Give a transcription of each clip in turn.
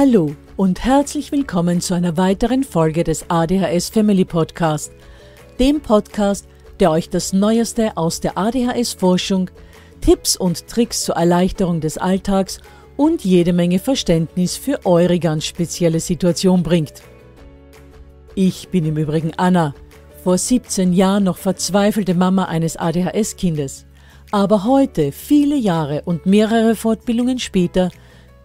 Hallo und herzlich willkommen zu einer weiteren Folge des ADHS Family Podcast, dem Podcast, der euch das Neueste aus der ADHS-Forschung, Tipps und Tricks zur Erleichterung des Alltags und jede Menge Verständnis für eure ganz spezielle Situation bringt. Ich bin im Übrigen Anna, vor 17 Jahren noch verzweifelte Mama eines ADHS-Kindes. Aber heute, viele Jahre und mehrere Fortbildungen später,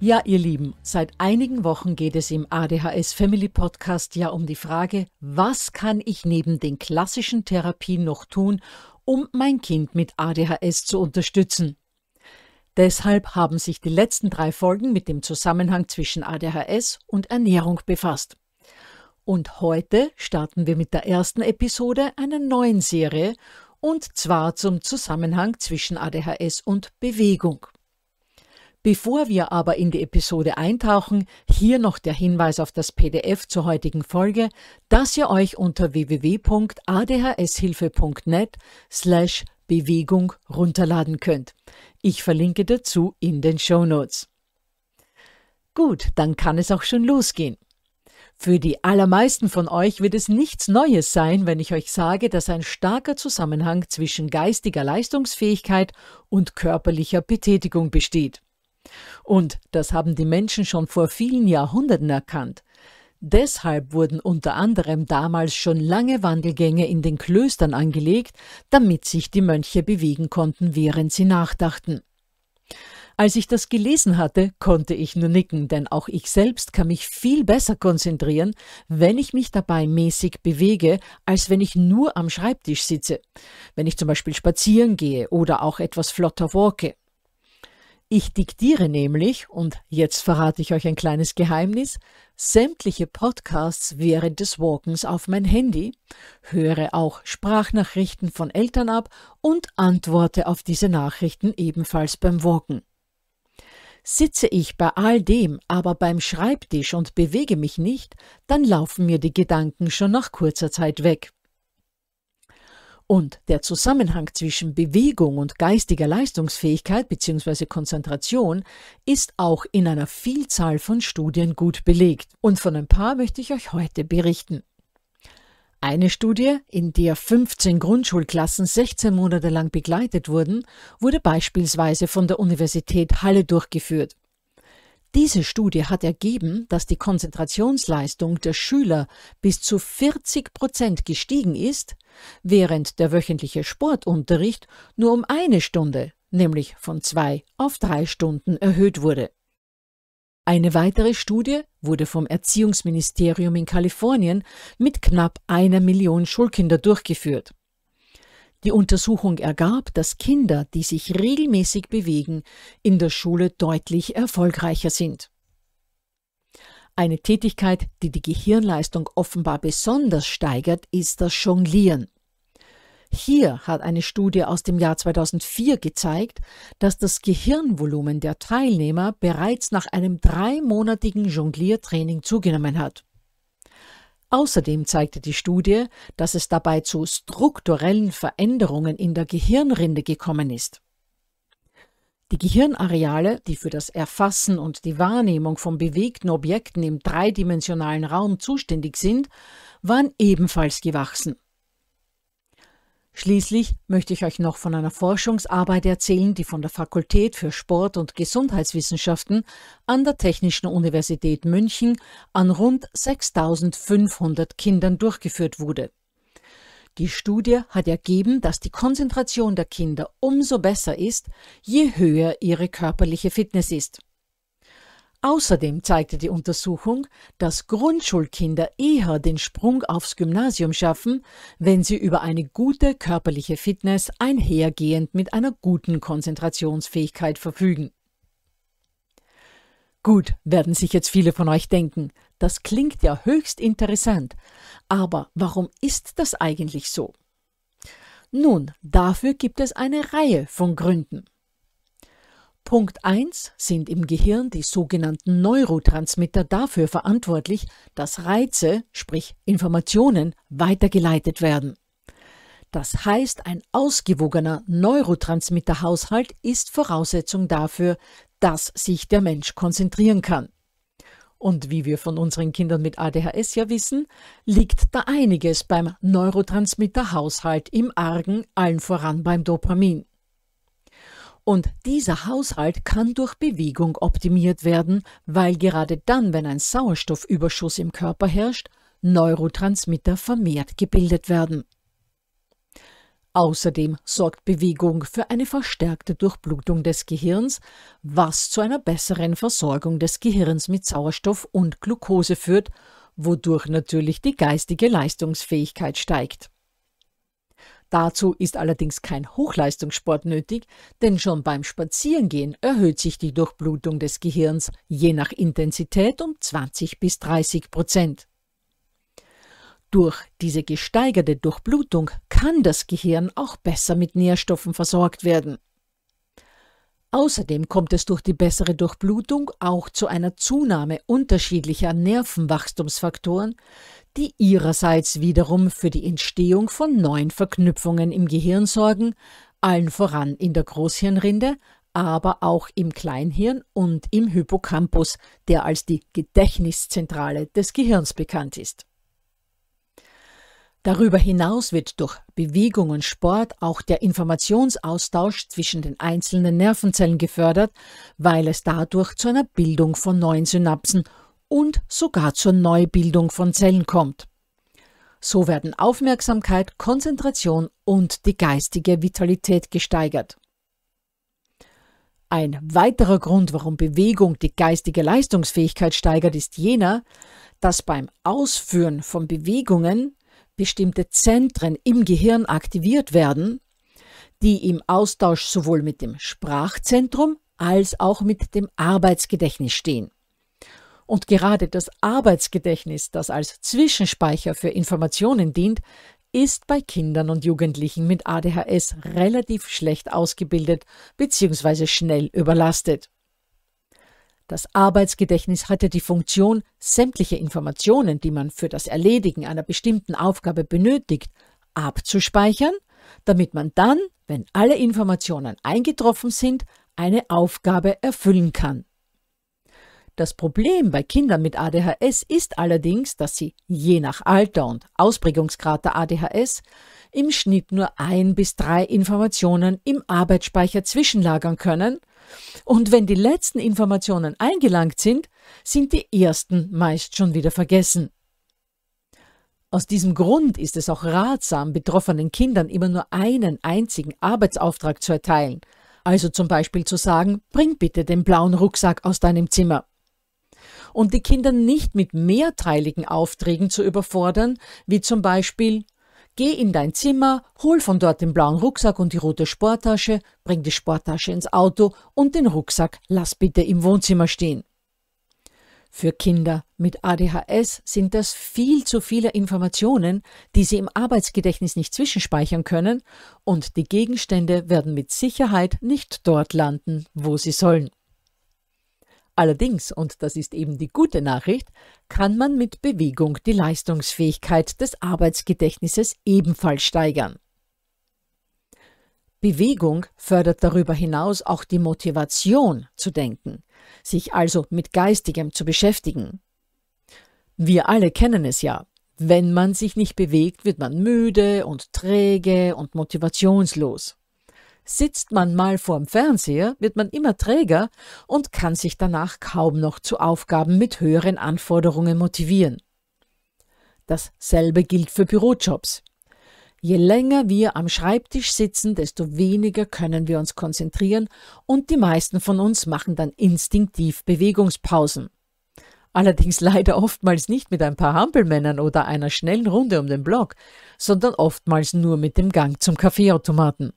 Ja, ihr Lieben, seit einigen Wochen geht es im ADHS Family Podcast ja um die Frage, was kann ich neben den klassischen Therapien noch tun, um mein Kind mit ADHS zu unterstützen? Deshalb haben sich die letzten drei Folgen mit dem Zusammenhang zwischen ADHS und Ernährung befasst. Und heute starten wir mit der ersten Episode einer neuen Serie, und zwar zum Zusammenhang zwischen ADHS und Bewegung. Bevor wir aber in die Episode eintauchen, hier noch der Hinweis auf das PDF zur heutigen Folge, das ihr euch unter www.adhshilfe.net slash Bewegung runterladen könnt. Ich verlinke dazu in den Show Notes. Gut, dann kann es auch schon losgehen. Für die allermeisten von euch wird es nichts Neues sein, wenn ich euch sage, dass ein starker Zusammenhang zwischen geistiger Leistungsfähigkeit und körperlicher Betätigung besteht. Und das haben die Menschen schon vor vielen Jahrhunderten erkannt. Deshalb wurden unter anderem damals schon lange Wandelgänge in den Klöstern angelegt, damit sich die Mönche bewegen konnten, während sie nachdachten. Als ich das gelesen hatte, konnte ich nur nicken, denn auch ich selbst kann mich viel besser konzentrieren, wenn ich mich dabei mäßig bewege, als wenn ich nur am Schreibtisch sitze, wenn ich zum Beispiel spazieren gehe oder auch etwas flotter walke. Ich diktiere nämlich, und jetzt verrate ich euch ein kleines Geheimnis, sämtliche Podcasts während des Walkens auf mein Handy, höre auch Sprachnachrichten von Eltern ab und antworte auf diese Nachrichten ebenfalls beim Walken. Sitze ich bei all dem aber beim Schreibtisch und bewege mich nicht, dann laufen mir die Gedanken schon nach kurzer Zeit weg. Und der Zusammenhang zwischen Bewegung und geistiger Leistungsfähigkeit bzw. Konzentration ist auch in einer Vielzahl von Studien gut belegt. Und von ein paar möchte ich euch heute berichten. Eine Studie, in der 15 Grundschulklassen 16 Monate lang begleitet wurden, wurde beispielsweise von der Universität Halle durchgeführt. Diese Studie hat ergeben, dass die Konzentrationsleistung der Schüler bis zu 40 Prozent gestiegen ist, während der wöchentliche Sportunterricht nur um eine Stunde, nämlich von zwei auf drei Stunden erhöht wurde. Eine weitere Studie wurde vom Erziehungsministerium in Kalifornien mit knapp einer Million Schulkinder durchgeführt. Die Untersuchung ergab, dass Kinder, die sich regelmäßig bewegen, in der Schule deutlich erfolgreicher sind. Eine Tätigkeit, die die Gehirnleistung offenbar besonders steigert, ist das Jonglieren. Hier hat eine Studie aus dem Jahr 2004 gezeigt, dass das Gehirnvolumen der Teilnehmer bereits nach einem dreimonatigen Jongliertraining zugenommen hat. Außerdem zeigte die Studie, dass es dabei zu strukturellen Veränderungen in der Gehirnrinde gekommen ist. Die Gehirnareale, die für das Erfassen und die Wahrnehmung von bewegten Objekten im dreidimensionalen Raum zuständig sind, waren ebenfalls gewachsen. Schließlich möchte ich euch noch von einer Forschungsarbeit erzählen, die von der Fakultät für Sport- und Gesundheitswissenschaften an der Technischen Universität München an rund 6500 Kindern durchgeführt wurde. Die Studie hat ergeben, dass die Konzentration der Kinder umso besser ist, je höher ihre körperliche Fitness ist. Außerdem zeigte die Untersuchung, dass Grundschulkinder eher den Sprung aufs Gymnasium schaffen, wenn sie über eine gute körperliche Fitness einhergehend mit einer guten Konzentrationsfähigkeit verfügen. Gut, werden sich jetzt viele von euch denken, das klingt ja höchst interessant, aber warum ist das eigentlich so? Nun, dafür gibt es eine Reihe von Gründen. Punkt 1 sind im Gehirn die sogenannten Neurotransmitter dafür verantwortlich, dass Reize, sprich Informationen, weitergeleitet werden. Das heißt, ein ausgewogener Neurotransmitterhaushalt ist Voraussetzung dafür, dass sich der Mensch konzentrieren kann. Und wie wir von unseren Kindern mit ADHS ja wissen, liegt da einiges beim Neurotransmitterhaushalt im Argen, allen voran beim Dopamin. Und dieser Haushalt kann durch Bewegung optimiert werden, weil gerade dann, wenn ein Sauerstoffüberschuss im Körper herrscht, Neurotransmitter vermehrt gebildet werden. Außerdem sorgt Bewegung für eine verstärkte Durchblutung des Gehirns, was zu einer besseren Versorgung des Gehirns mit Sauerstoff und Glucose führt, wodurch natürlich die geistige Leistungsfähigkeit steigt. Dazu ist allerdings kein Hochleistungssport nötig, denn schon beim Spazierengehen erhöht sich die Durchblutung des Gehirns je nach Intensität um 20 bis 30 Prozent. Durch diese gesteigerte Durchblutung kann das Gehirn auch besser mit Nährstoffen versorgt werden. Außerdem kommt es durch die bessere Durchblutung auch zu einer Zunahme unterschiedlicher Nervenwachstumsfaktoren, die ihrerseits wiederum für die Entstehung von neuen Verknüpfungen im Gehirn sorgen, allen voran in der Großhirnrinde, aber auch im Kleinhirn und im Hippocampus, der als die Gedächtniszentrale des Gehirns bekannt ist. Darüber hinaus wird durch Bewegung und Sport auch der Informationsaustausch zwischen den einzelnen Nervenzellen gefördert, weil es dadurch zu einer Bildung von neuen Synapsen und sogar zur Neubildung von Zellen kommt. So werden Aufmerksamkeit, Konzentration und die geistige Vitalität gesteigert. Ein weiterer Grund, warum Bewegung die geistige Leistungsfähigkeit steigert, ist jener, dass beim Ausführen von Bewegungen bestimmte Zentren im Gehirn aktiviert werden, die im Austausch sowohl mit dem Sprachzentrum als auch mit dem Arbeitsgedächtnis stehen. Und gerade das Arbeitsgedächtnis, das als Zwischenspeicher für Informationen dient, ist bei Kindern und Jugendlichen mit ADHS relativ schlecht ausgebildet bzw. schnell überlastet. Das Arbeitsgedächtnis hatte die Funktion, sämtliche Informationen, die man für das Erledigen einer bestimmten Aufgabe benötigt, abzuspeichern, damit man dann, wenn alle Informationen eingetroffen sind, eine Aufgabe erfüllen kann. Das Problem bei Kindern mit ADHS ist allerdings, dass sie je nach Alter und Ausprägungsgrad der ADHS im Schnitt nur ein bis drei Informationen im Arbeitsspeicher zwischenlagern können und wenn die letzten Informationen eingelangt sind, sind die ersten meist schon wieder vergessen. Aus diesem Grund ist es auch ratsam, betroffenen Kindern immer nur einen einzigen Arbeitsauftrag zu erteilen, also zum Beispiel zu sagen, bring bitte den blauen Rucksack aus deinem Zimmer. Und die Kinder nicht mit mehrteiligen Aufträgen zu überfordern, wie zum Beispiel Geh in dein Zimmer, hol von dort den blauen Rucksack und die rote Sporttasche, bring die Sporttasche ins Auto und den Rucksack lass bitte im Wohnzimmer stehen. Für Kinder mit ADHS sind das viel zu viele Informationen, die sie im Arbeitsgedächtnis nicht zwischenspeichern können, und die Gegenstände werden mit Sicherheit nicht dort landen, wo sie sollen. Allerdings, und das ist eben die gute Nachricht, kann man mit Bewegung die Leistungsfähigkeit des Arbeitsgedächtnisses ebenfalls steigern. Bewegung fördert darüber hinaus auch die Motivation zu denken, sich also mit Geistigem zu beschäftigen. Wir alle kennen es ja. Wenn man sich nicht bewegt, wird man müde und träge und motivationslos. Sitzt man mal vorm Fernseher, wird man immer träger und kann sich danach kaum noch zu Aufgaben mit höheren Anforderungen motivieren. Dasselbe gilt für Bürojobs. Je länger wir am Schreibtisch sitzen, desto weniger können wir uns konzentrieren und die meisten von uns machen dann instinktiv Bewegungspausen. Allerdings leider oftmals nicht mit ein paar Hampelmännern oder einer schnellen Runde um den Block, sondern oftmals nur mit dem Gang zum Kaffeeautomaten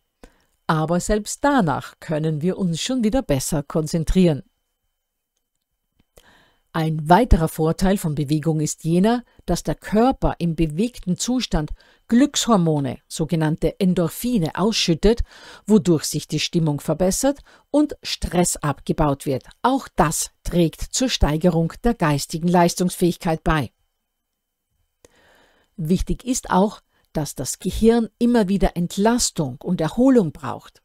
aber selbst danach können wir uns schon wieder besser konzentrieren. Ein weiterer Vorteil von Bewegung ist jener, dass der Körper im bewegten Zustand Glückshormone, sogenannte Endorphine, ausschüttet, wodurch sich die Stimmung verbessert und Stress abgebaut wird. Auch das trägt zur Steigerung der geistigen Leistungsfähigkeit bei. Wichtig ist auch, dass das Gehirn immer wieder Entlastung und Erholung braucht.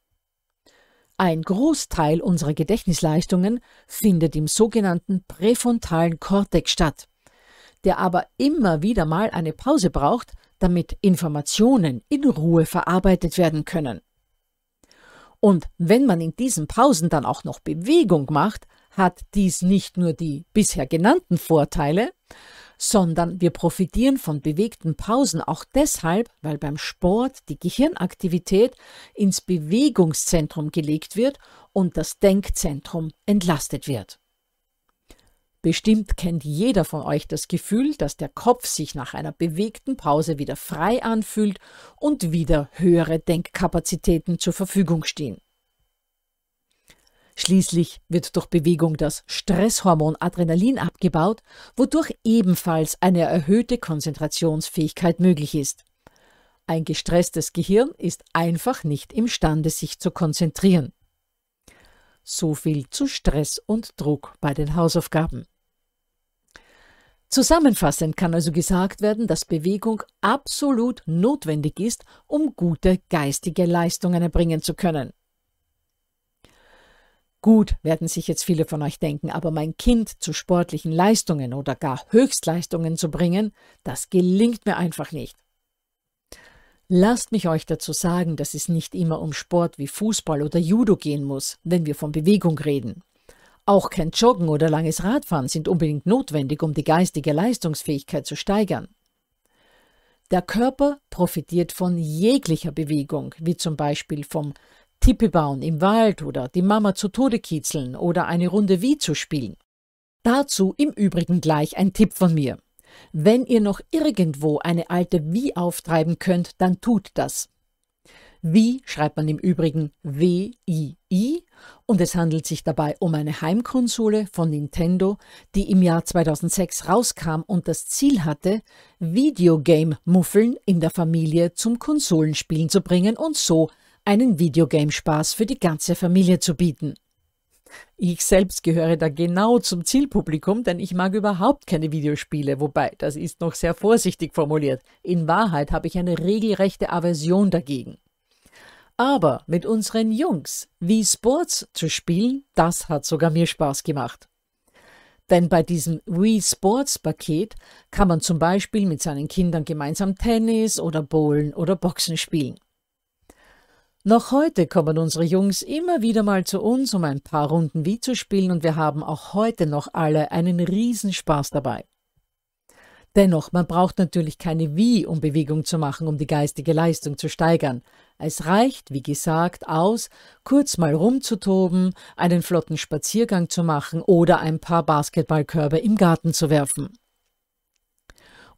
Ein Großteil unserer Gedächtnisleistungen findet im sogenannten präfrontalen Kortex statt, der aber immer wieder mal eine Pause braucht, damit Informationen in Ruhe verarbeitet werden können. Und wenn man in diesen Pausen dann auch noch Bewegung macht, hat dies nicht nur die bisher genannten Vorteile, sondern wir profitieren von bewegten Pausen auch deshalb, weil beim Sport die Gehirnaktivität ins Bewegungszentrum gelegt wird und das Denkzentrum entlastet wird. Bestimmt kennt jeder von euch das Gefühl, dass der Kopf sich nach einer bewegten Pause wieder frei anfühlt und wieder höhere Denkkapazitäten zur Verfügung stehen. Schließlich wird durch Bewegung das Stresshormon Adrenalin abgebaut, wodurch ebenfalls eine erhöhte Konzentrationsfähigkeit möglich ist. Ein gestresstes Gehirn ist einfach nicht imstande, sich zu konzentrieren. So viel zu Stress und Druck bei den Hausaufgaben. Zusammenfassend kann also gesagt werden, dass Bewegung absolut notwendig ist, um gute geistige Leistungen erbringen zu können. Gut, werden sich jetzt viele von euch denken, aber mein Kind zu sportlichen Leistungen oder gar Höchstleistungen zu bringen, das gelingt mir einfach nicht. Lasst mich euch dazu sagen, dass es nicht immer um Sport wie Fußball oder Judo gehen muss, wenn wir von Bewegung reden. Auch kein Joggen oder langes Radfahren sind unbedingt notwendig, um die geistige Leistungsfähigkeit zu steigern. Der Körper profitiert von jeglicher Bewegung, wie zum Beispiel vom Tippe bauen im Wald oder die Mama zu Tode kitzeln oder eine Runde Wie zu spielen. Dazu im Übrigen gleich ein Tipp von mir. Wenn ihr noch irgendwo eine alte Wie auftreiben könnt, dann tut das. Wie schreibt man im Übrigen W-I-I und es handelt sich dabei um eine Heimkonsole von Nintendo, die im Jahr 2006 rauskam und das Ziel hatte, Videogame-Muffeln in der Familie zum Konsolenspielen zu bringen und so einen Videogame-Spaß für die ganze Familie zu bieten. Ich selbst gehöre da genau zum Zielpublikum, denn ich mag überhaupt keine Videospiele, wobei, das ist noch sehr vorsichtig formuliert. In Wahrheit habe ich eine regelrechte Aversion dagegen. Aber mit unseren Jungs Wii Sports zu spielen, das hat sogar mir Spaß gemacht. Denn bei diesem Wii Sports Paket kann man zum Beispiel mit seinen Kindern gemeinsam Tennis oder Bowlen oder Boxen spielen. Noch heute kommen unsere Jungs immer wieder mal zu uns, um ein paar Runden wie zu spielen und wir haben auch heute noch alle einen Riesenspaß dabei. Dennoch, man braucht natürlich keine Wie, um Bewegung zu machen, um die geistige Leistung zu steigern. Es reicht, wie gesagt, aus, kurz mal rumzutoben, einen flotten Spaziergang zu machen oder ein paar Basketballkörbe im Garten zu werfen.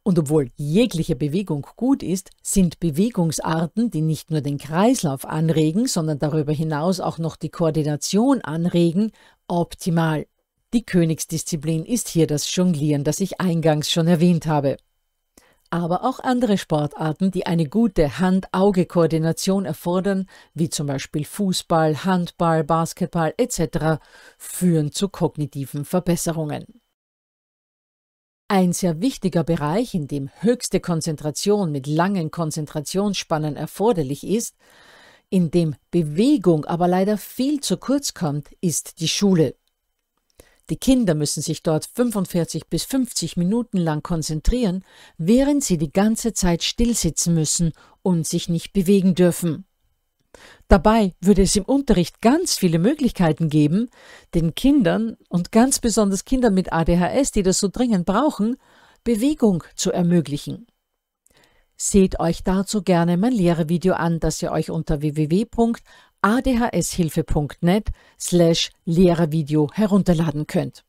Und obwohl jegliche Bewegung gut ist, sind Bewegungsarten, die nicht nur den Kreislauf anregen, sondern darüber hinaus auch noch die Koordination anregen, optimal. Die Königsdisziplin ist hier das Jonglieren, das ich eingangs schon erwähnt habe. Aber auch andere Sportarten, die eine gute Hand-Auge-Koordination erfordern, wie zum Beispiel Fußball, Handball, Basketball etc., führen zu kognitiven Verbesserungen. Ein sehr wichtiger Bereich, in dem höchste Konzentration mit langen Konzentrationsspannen erforderlich ist, in dem Bewegung aber leider viel zu kurz kommt, ist die Schule. Die Kinder müssen sich dort 45 bis 50 Minuten lang konzentrieren, während sie die ganze Zeit stillsitzen müssen und sich nicht bewegen dürfen. Dabei würde es im Unterricht ganz viele Möglichkeiten geben, den Kindern und ganz besonders Kindern mit ADHS, die das so dringend brauchen, Bewegung zu ermöglichen. Seht euch dazu gerne mein Lehrervideo an, das ihr euch unter www.adhshilfe.net slash Lehrervideo herunterladen könnt.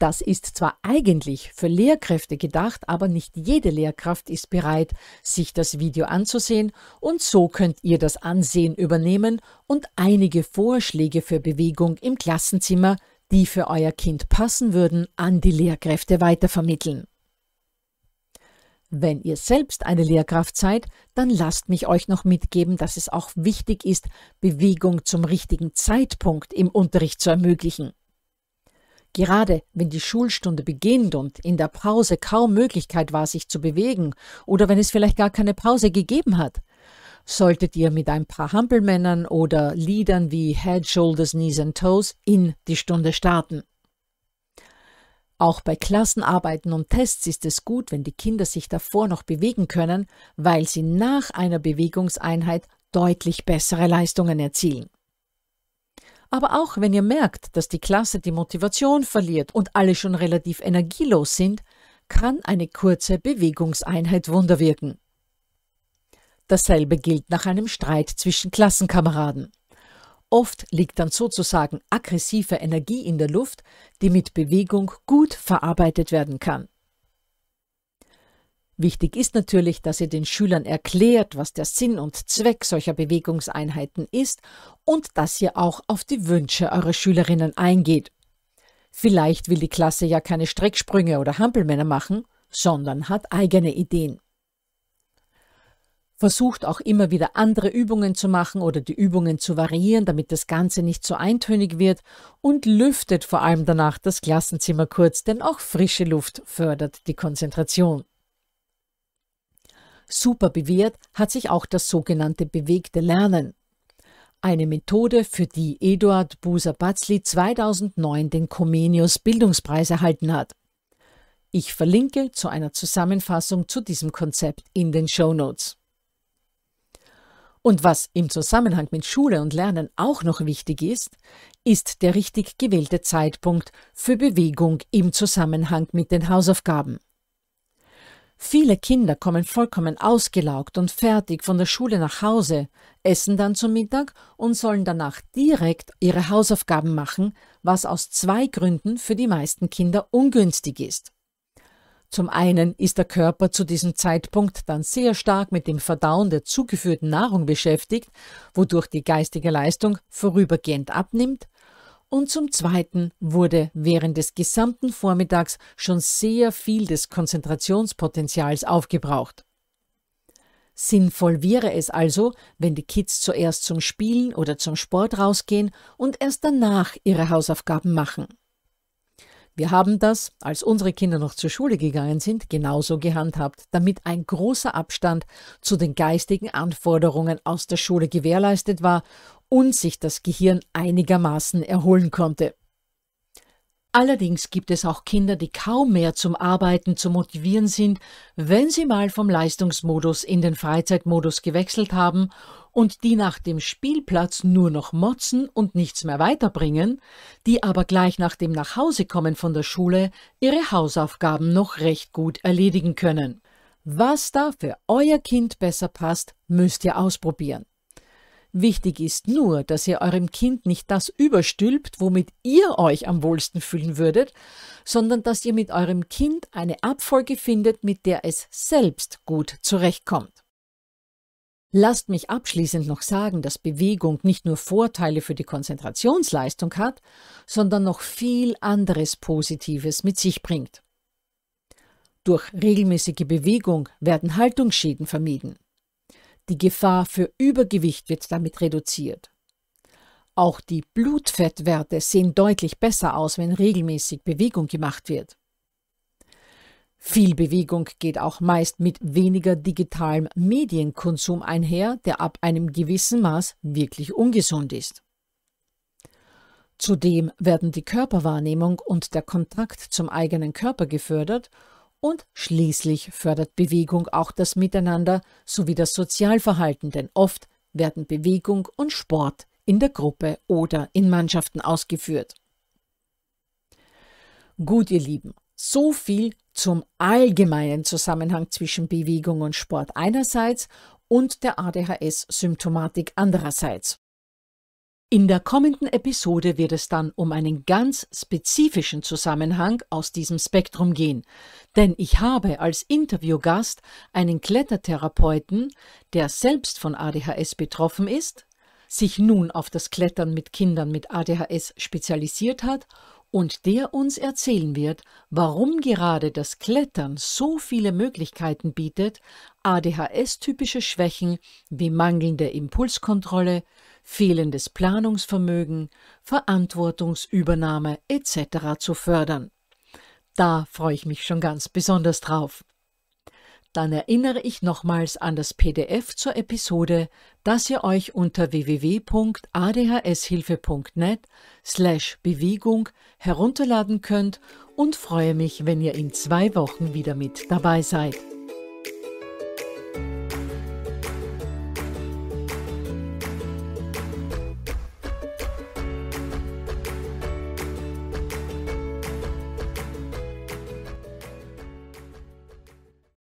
Das ist zwar eigentlich für Lehrkräfte gedacht, aber nicht jede Lehrkraft ist bereit, sich das Video anzusehen und so könnt ihr das Ansehen übernehmen und einige Vorschläge für Bewegung im Klassenzimmer, die für euer Kind passen würden, an die Lehrkräfte weitervermitteln. Wenn ihr selbst eine Lehrkraft seid, dann lasst mich euch noch mitgeben, dass es auch wichtig ist, Bewegung zum richtigen Zeitpunkt im Unterricht zu ermöglichen. Gerade wenn die Schulstunde beginnt und in der Pause kaum Möglichkeit war, sich zu bewegen oder wenn es vielleicht gar keine Pause gegeben hat. Solltet ihr mit ein paar Hampelmännern oder Liedern wie Head, Shoulders, Knees and Toes in die Stunde starten. Auch bei Klassenarbeiten und Tests ist es gut, wenn die Kinder sich davor noch bewegen können, weil sie nach einer Bewegungseinheit deutlich bessere Leistungen erzielen. Aber auch wenn ihr merkt, dass die Klasse die Motivation verliert und alle schon relativ energielos sind, kann eine kurze Bewegungseinheit Wunder wirken. Dasselbe gilt nach einem Streit zwischen Klassenkameraden. Oft liegt dann sozusagen aggressive Energie in der Luft, die mit Bewegung gut verarbeitet werden kann. Wichtig ist natürlich, dass ihr den Schülern erklärt, was der Sinn und Zweck solcher Bewegungseinheiten ist und dass ihr auch auf die Wünsche eurer Schülerinnen eingeht. Vielleicht will die Klasse ja keine Strecksprünge oder Hampelmänner machen, sondern hat eigene Ideen. Versucht auch immer wieder andere Übungen zu machen oder die Übungen zu variieren, damit das Ganze nicht so eintönig wird und lüftet vor allem danach das Klassenzimmer kurz, denn auch frische Luft fördert die Konzentration. Super bewährt hat sich auch das sogenannte bewegte Lernen. Eine Methode, für die Eduard Buser-Batzli 2009 den Comenius Bildungspreis erhalten hat. Ich verlinke zu einer Zusammenfassung zu diesem Konzept in den Show Notes. Und was im Zusammenhang mit Schule und Lernen auch noch wichtig ist, ist der richtig gewählte Zeitpunkt für Bewegung im Zusammenhang mit den Hausaufgaben. Viele Kinder kommen vollkommen ausgelaugt und fertig von der Schule nach Hause, essen dann zum Mittag und sollen danach direkt ihre Hausaufgaben machen, was aus zwei Gründen für die meisten Kinder ungünstig ist. Zum einen ist der Körper zu diesem Zeitpunkt dann sehr stark mit dem Verdauen der zugeführten Nahrung beschäftigt, wodurch die geistige Leistung vorübergehend abnimmt, und zum Zweiten wurde während des gesamten Vormittags schon sehr viel des Konzentrationspotenzials aufgebraucht. Sinnvoll wäre es also, wenn die Kids zuerst zum Spielen oder zum Sport rausgehen und erst danach ihre Hausaufgaben machen. Wir haben das, als unsere Kinder noch zur Schule gegangen sind, genauso gehandhabt, damit ein großer Abstand zu den geistigen Anforderungen aus der Schule gewährleistet war und sich das Gehirn einigermaßen erholen konnte. Allerdings gibt es auch Kinder, die kaum mehr zum Arbeiten zu motivieren sind, wenn sie mal vom Leistungsmodus in den Freizeitmodus gewechselt haben und die nach dem Spielplatz nur noch motzen und nichts mehr weiterbringen, die aber gleich nach dem Nachhausekommen von der Schule ihre Hausaufgaben noch recht gut erledigen können. Was da für euer Kind besser passt, müsst ihr ausprobieren. Wichtig ist nur, dass ihr eurem Kind nicht das überstülpt, womit ihr euch am wohlsten fühlen würdet, sondern dass ihr mit eurem Kind eine Abfolge findet, mit der es selbst gut zurechtkommt. Lasst mich abschließend noch sagen, dass Bewegung nicht nur Vorteile für die Konzentrationsleistung hat, sondern noch viel anderes Positives mit sich bringt. Durch regelmäßige Bewegung werden Haltungsschäden vermieden. Die Gefahr für Übergewicht wird damit reduziert. Auch die Blutfettwerte sehen deutlich besser aus, wenn regelmäßig Bewegung gemacht wird. Viel Bewegung geht auch meist mit weniger digitalem Medienkonsum einher, der ab einem gewissen Maß wirklich ungesund ist. Zudem werden die Körperwahrnehmung und der Kontakt zum eigenen Körper gefördert und schließlich fördert Bewegung auch das Miteinander sowie das Sozialverhalten, denn oft werden Bewegung und Sport in der Gruppe oder in Mannschaften ausgeführt. Gut, ihr Lieben, so viel zum allgemeinen Zusammenhang zwischen Bewegung und Sport einerseits und der ADHS-Symptomatik andererseits. In der kommenden Episode wird es dann um einen ganz spezifischen Zusammenhang aus diesem Spektrum gehen, denn ich habe als Interviewgast einen Klettertherapeuten, der selbst von ADHS betroffen ist, sich nun auf das Klettern mit Kindern mit ADHS spezialisiert hat und der uns erzählen wird, warum gerade das Klettern so viele Möglichkeiten bietet, ADHS-typische Schwächen wie mangelnde Impulskontrolle, fehlendes Planungsvermögen, Verantwortungsübernahme etc. zu fördern. Da freue ich mich schon ganz besonders drauf dann erinnere ich nochmals an das PDF zur Episode, das ihr euch unter www.adhshilfe.net slash Bewegung herunterladen könnt und freue mich, wenn ihr in zwei Wochen wieder mit dabei seid.